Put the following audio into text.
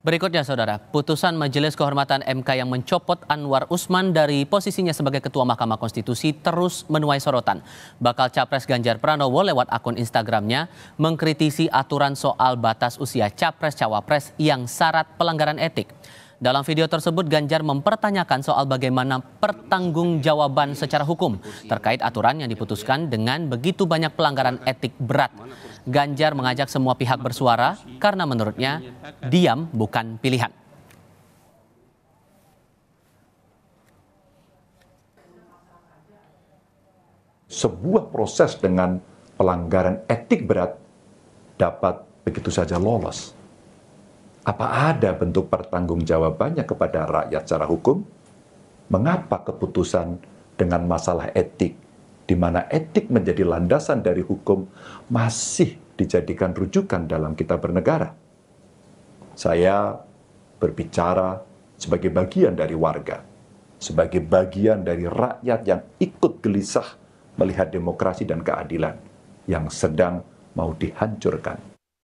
Berikutnya saudara, putusan Majelis Kehormatan MK yang mencopot Anwar Usman dari posisinya sebagai Ketua Mahkamah Konstitusi terus menuai sorotan. Bakal Capres Ganjar Pranowo lewat akun Instagramnya mengkritisi aturan soal batas usia Capres-Cawapres yang syarat pelanggaran etik. Dalam video tersebut, Ganjar mempertanyakan soal bagaimana pertanggungjawaban secara hukum terkait aturan yang diputuskan dengan begitu banyak pelanggaran etik berat. Ganjar mengajak semua pihak bersuara karena menurutnya diam bukan pilihan. Sebuah proses dengan pelanggaran etik berat dapat begitu saja lolos apa ada bentuk pertanggungjawabannya kepada rakyat secara hukum? Mengapa keputusan dengan masalah etik, di mana etik menjadi landasan dari hukum, masih dijadikan rujukan dalam kita bernegara? Saya berbicara sebagai bagian dari warga, sebagai bagian dari rakyat yang ikut gelisah melihat demokrasi dan keadilan yang sedang mau dihancurkan.